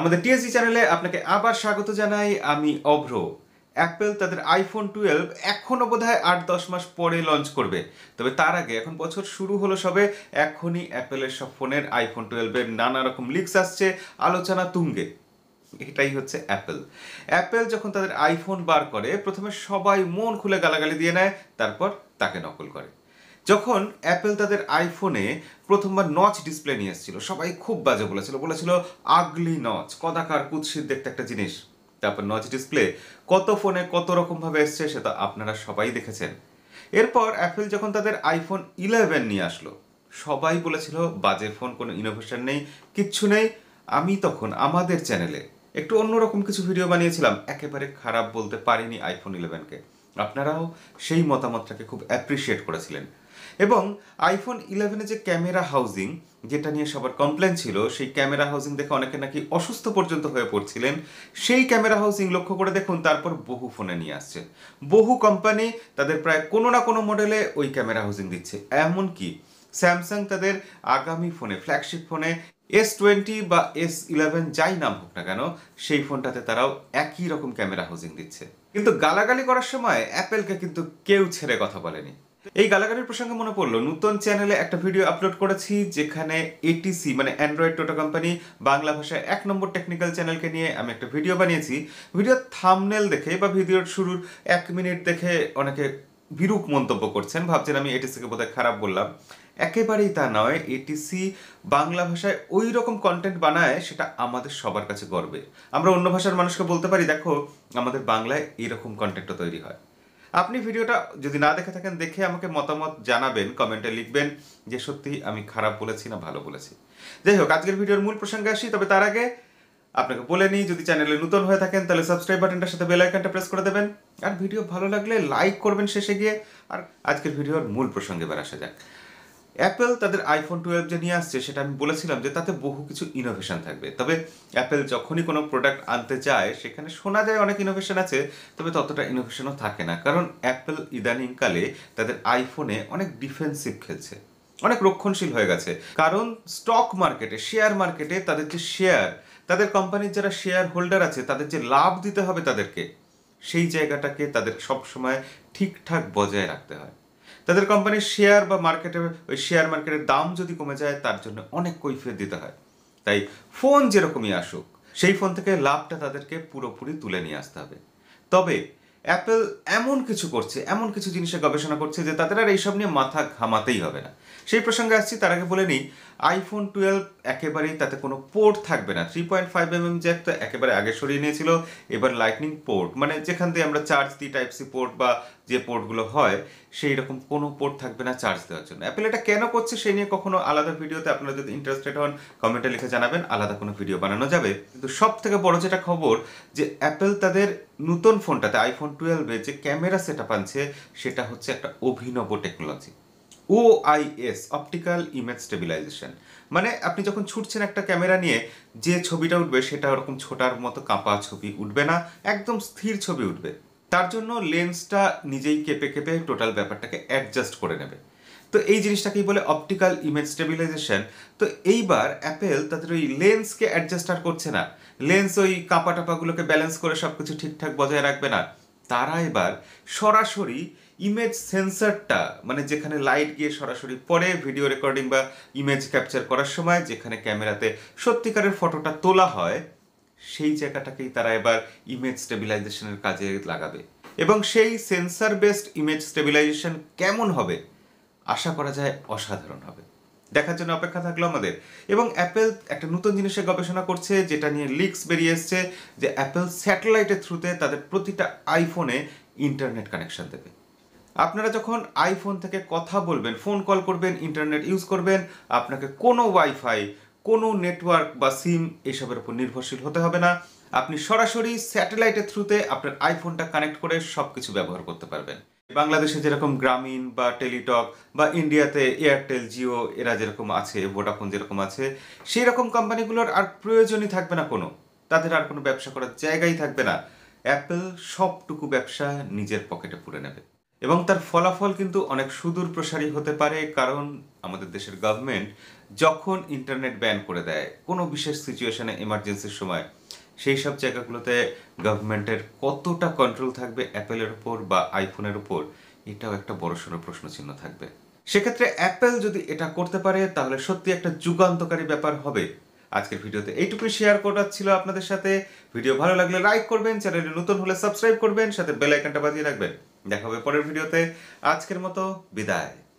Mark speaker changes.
Speaker 1: আমাদের টিএসি চ্যানেলে আপনাকে আবার স্বাগত জানাই আমি অভ্র অ্যাপেল তাদের আইফোন টুয়েলভ এখনও বোধ হয় আট দশ মাস পরে লঞ্চ করবে তবে তার আগে এখন বছর শুরু হলো সবে এখনই অ্যাপেলের সব ফোনের আইফোন টুয়েলভের নানা রকম লিক্স আসছে আলোচনা তুঙ্গে এটাই হচ্ছে অ্যাপেল অ্যাপেল যখন তাদের আইফোন বার করে প্রথমে সবাই মন খুলে গালাগালি দিয়ে নেয় তারপর তাকে নকল করে যখন অ্যাপেল তাদের আইফোনে প্রথমবার নচ ডিসপ্লে নিয়ে এসেছিল সবাই খুব বাজে বলেছিল বলেছিল আগলি নচ কদাকার কুৎসির দেখতে একটা জিনিস তারপর নচ ডিসপ্লে কত ফোনে কত রকমভাবে এসছে সেটা আপনারা সবাই দেখেছেন এরপর অ্যাপেল যখন তাদের আইফোন ইলেভেন নিয়ে আসলো সবাই বলেছিল বাজে ফোন কোনো ইনোভেশন নেই কিচ্ছু নেই আমি তখন আমাদের চ্যানেলে একটু অন্যরকম কিছু ভিডিও বানিয়েছিলাম একেবারে খারাপ বলতে পারিনি আইফোন ইলেভেনকে আপনারাও সেই মতামতটাকে খুব অ্যাপ্রিসিয়েট করেছিলেন এবং আইফোন ইলেভেনে যে ক্যামেরা হাউজিং যেটা নিয়ে সবার কমপ্লেন ছিল সেই ক্যামেরা হাউজিং দেখে অনেকে নাকি অসুস্থ পর্যন্ত হয়ে পড়ছিলেন সেই ক্যামেরা হাউজিং লক্ষ্য করে দেখুন তারপর বহু ফোনে নিয়ে আসছে বহু কোম্পানি তাদের প্রায় কোনো না কোনো মডেলে ওই ক্যামেরা হাউজিং দিচ্ছে এমনকি স্যামসাং তাদের আগামী ফোনে ফ্ল্যাগশিপ ফোনে এস টোয়েন্টি বা এস ইলেভেন যাই নাম হোক না কেন সেই ফোনটাতে তারাও একই রকম ক্যামেরা হাউজিং দিচ্ছে কিন্তু গালাগালি করার সময় অ্যাপেলকে কিন্তু কেউ ছেড়ে কথা বলেনি এই গালাগালির প্রসঙ্গে মনে পড়লো নতুন চ্যানেলে একটা ভিডিও আপলোড করেছি যেখানে এটিসি মানে অ্যান্ড্রয়েড টোটো কোম্পানি বাংলা ভাষায় এক নম্বর টেকনিক্যাল চ্যানেলকে নিয়ে আমি একটা ভিডিও বানিয়েছি ভিডিও থামনেল দেখে বা ভিডিওর শুরুর এক মিনিট দেখে অনেকে বিরূপ মন্তব্য করছেন ভাবছেন আমি এটিসিকে বোধহয় খারাপ বললাম একেবারেই তা নয় এটিসি বাংলা ভাষায় ওই রকম কন্টেন্ট বানায় সেটা আমাদের সবার কাছে গর্বে আমরা অন্য ভাষার মানুষকে বলতে পারি দেখো আমাদের বাংলায় এরকম কন্টেন্টও তৈরি হয় আপনি ভিডিওটা যদি না দেখে থাকেন দেখে আমাকে মতামত জানাবেন কমেন্টে লিখবেন যে সত্যি আমি খারাপ বলেছি না ভালো বলেছি যাই হোক আজকের ভিডিওর মূল প্রসঙ্গে আসি তবে তার আগে আপনাকে বলে নিই যদি চ্যানেলে নতুন হয়ে থাকেন তাহলে সাবস্ক্রাইব বাটনটার সাথে বেল আইকনটা প্রেস করে দেবেন আর ভিডিও ভালো লাগলে লাইক করবেন শেষে গিয়ে আর আজকের ভিডিওর মূল প্রসঙ্গে এবার আসা যাক অ্যাপেল তাদের আইফোন টুয়েলভ যে নিয়ে আসছে সেটা আমি বলেছিলাম যে তাতে বহু কিছু ইনোভেশন থাকবে তবে অ্যাপেল যখনই কোনো প্রোডাক্ট আনতে চায় সেখানে শোনা যায় অনেক ইনোভেশন আছে তবে ততটা ইনোভেশনও থাকে না কারণ অ্যাপেল ইদানিংকালে তাদের আইফোনে অনেক ডিফেন্সিভ খেলছে অনেক রক্ষণশীল হয়ে গেছে কারণ স্টক মার্কেটে শেয়ার মার্কেটে তাদের যে শেয়ার তাদের কোম্পানির যারা শেয়ার হোল্ডার আছে তাদের যে লাভ দিতে হবে তাদেরকে সেই জায়গাটাকে তাদের সবসময় ঠিকঠাক বজায় রাখতে হয় তাদের কোম্পানির শেয়ার বা মার্কেটে ওই শেয়ার মার্কেটের দাম যদি কমে যায় তার জন্য অনেক কৈফিয়ত দিতে হয় তাই ফোন যেরকমই আসুক সেই ফোন থেকে লাভটা তাদেরকে পুরোপুরি তুলে নিয়ে আসতে হবে তবে অ্যাপেল এমন কিছু করছে এমন কিছু জিনিসে গবেষণা করছে যে তাদের আর এইসব নিয়ে মাথা ঘামাতেই হবে না সেই প্রসঙ্গে আসছি তার আগে বলে নিই আইফোন টুয়েলভ একেবারেই তাতে কোনো পোর্ট থাকবে না three point five M M যে একটা একেবারে আগে সরিয়ে নিয়েছিল এবার লাইটনিং পোর্ট মানে যেখান দিয়ে আমরা চার্জ দিই টাইপ সি পোর্ট বা যে পোর্টগুলো হয় সেই রকম কোনো পোর্ট থাকবে না চার্জ দেওয়ার জন্য অ্যাপেল এটা কেন করছে সেই নিয়ে কখনো আলাদা ভিডিওতে আপনারা যদি ইন্টারেস্টেড হন কমেন্টে লিখে জানাবেন আলাদা কোনো ভিডিও বানানো যাবে কিন্তু সব থেকে বড় যেটা খবর যে অ্যাপেল তাদের নতুন ফোনটাতে আইফোন টুয়েলভে যে ক্যামেরা সেট আপ আনছে সেটা হচ্ছে একটা অভিনব technology OIS optical image stabilization মানে আপনি যখন ছুটছেন একটা ক্যামেরা নিয়ে যে ছবিটা উঠবে সেটা ওরকম ছোটার মতো কাঁপা ছবি উঠবে না একদম স্থির ছবি উঠবে তার জন্য লেন্সটা নিজেই কেঁপে কেঁপে টোটাল ব্যাপারটাকে অ্যাডজাস্ট করে নেবে তো এই জিনিসটাকেই বলে অপটিক্যাল ইমেজ স্টেবিলাইজেশন তো এইবার অ্যাপেল তাদের ওই লেন্সকে অ্যাডজাস্ট আর করছে না লেন্স ওই কাঁপা টাপাগুলোকে ব্যালেন্স করে সব কিছু ঠিকঠাক বজায় রাখবে না তারা এবার সরাসরি ইমেজ সেন্সারটা মানে যেখানে লাইট গিয়ে সরাসরি পরে ভিডিও রেকর্ডিং বা ইমেজ ক্যাপচার করার সময় যেখানে ক্যামেরাতে সত্যিকারের ফটোটা তোলা হয় সেই জায়গাটাকেই তারা এবার ইমেজ স্টেবিলাইজেশনের কাজে লাগাবে এবং সেই সেন্সার বেসড ইমেজ স্টেবিলাইজেশন কেমন হবে আশা করা যায় অসাধারণ হবে দেখার জন্য অপেক্ষা থাকলো আমাদের এবং অ্যাপেল একটা নতুন জিনিসের গবেষণা করছে যেটা নিয়ে লিক্স বেরিয়ে এসছে যে অ্যাপেল স্যাটেলাইটের থ্রুতে তাদের প্রতিটা আইফোনে ইন্টারনেট কানেকশন দেবে আপনারা যখন আইফোন থেকে কথা বলবেন ফোন কল করবেন ইন্টারনেট ইউজ করবেন আপনাকে কোনো ওয়াইফাই কোনো নেটওয়ার্ক বা সিম এসবের উপর নির্ভরশীল হতে হবে না আপনি সরাসরি স্যাটেলাইটের থ্রুতে আপনার আইফোনটা কানেক্ট করে সব কিছু ব্যবহার করতে পারবেন বাংলাদেশে যেরকম গ্রামীণ বা টেলিটক বা ইন্ডিয়াতে এয়ারটেল জিও এরা যেরকম আছে ভোডাফোন যেরকম আছে সেই রকম কোম্পানিগুলোর আর প্রয়োজনই থাকবে না কোনো তাদের আর কোনো ব্যবসা করার জায়গাই থাকবে না অ্যাপেল সবটুকু ব্যবসা নিজের পকেটে পুরে নেবে এবং তার ফলাফল কিন্তু অনেক সুদূর প্রসারী হতে পারে কারণ আমাদের দেশের গভর্নমেন্ট যখন ইন্টারনেট ব্যান করে দেয় কোনো বিশেষ সিচুয়েশনে এমার্জেন্সির সময় সেই সব জায়গাগুলোতে গভর্নমেন্টের কতটা কন্ট্রোল থাকবে অ্যাপেলের উপর বা আইফোনের উপর এটাও একটা বড়সড় প্রশ্নচিহ্ন থাকবে সেক্ষেত্রে অ্যাপেল যদি এটা করতে পারে তাহলে সত্যি একটা যুগান্তকারী ব্যাপার হবে আজকের ভিডিওতে এইটুকুই শেয়ার করার ছিল আপনাদের সাথে ভিডিও ভালো লাগলে লাইক করবেন চ্যানেলটি নতুন হলে সাবস্ক্রাইব করবেন সাথে বেল আইকনটা বাজিয়ে রাখবেন দেখা হবে পরের ভিডিওতে আজকের মতো বিদায়